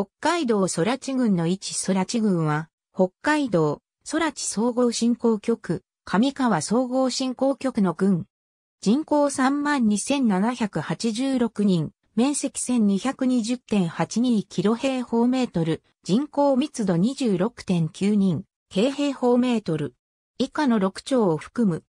北海道空地郡の一空地郡は、北海道空地総合振興局、上川総合振興局の郡。人口32,786人、面積1220.82キロ平方メートル、人口密度26.9人、京平方メートル。以下の6町を含む。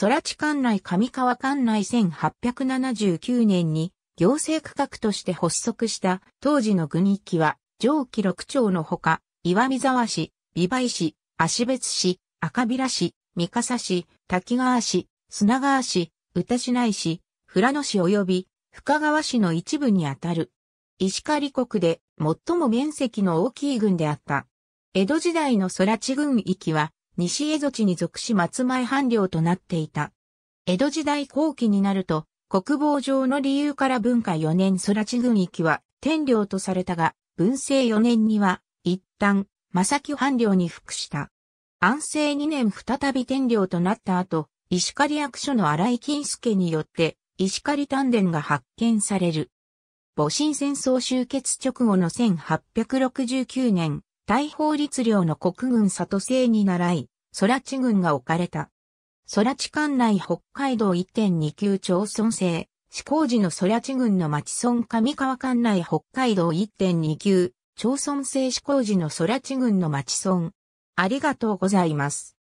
空地管内上川管内1879年に行政区画として発足した当時の郡域は、上記六町のほか、岩見沢市、美梅市、足別市、赤平市、三笠市、滝川市、砂川市、歌市内市、富良野市及び深川市の一部にあたる。石狩国で最も面積の大きい郡であった。江戸時代の空地郡域は西江戸地に属し松前藩領となっていた。江戸時代後期になると国防上の理由から文化4年空地軍域は天領とされたが、文政4年には一旦正木藩領に服した。安政2年再び天領となった後、石狩役所の荒井金助によって石狩丹田が発見される。戊辰戦争終結直後の1869年、大法律令の国軍里政に倣い、空地軍が置かれた。空地管内北海道1.29町村制、思考時の空地郡の町村上川管内北海道1.29町村制思考時の空地郡の町村。ありがとうございます。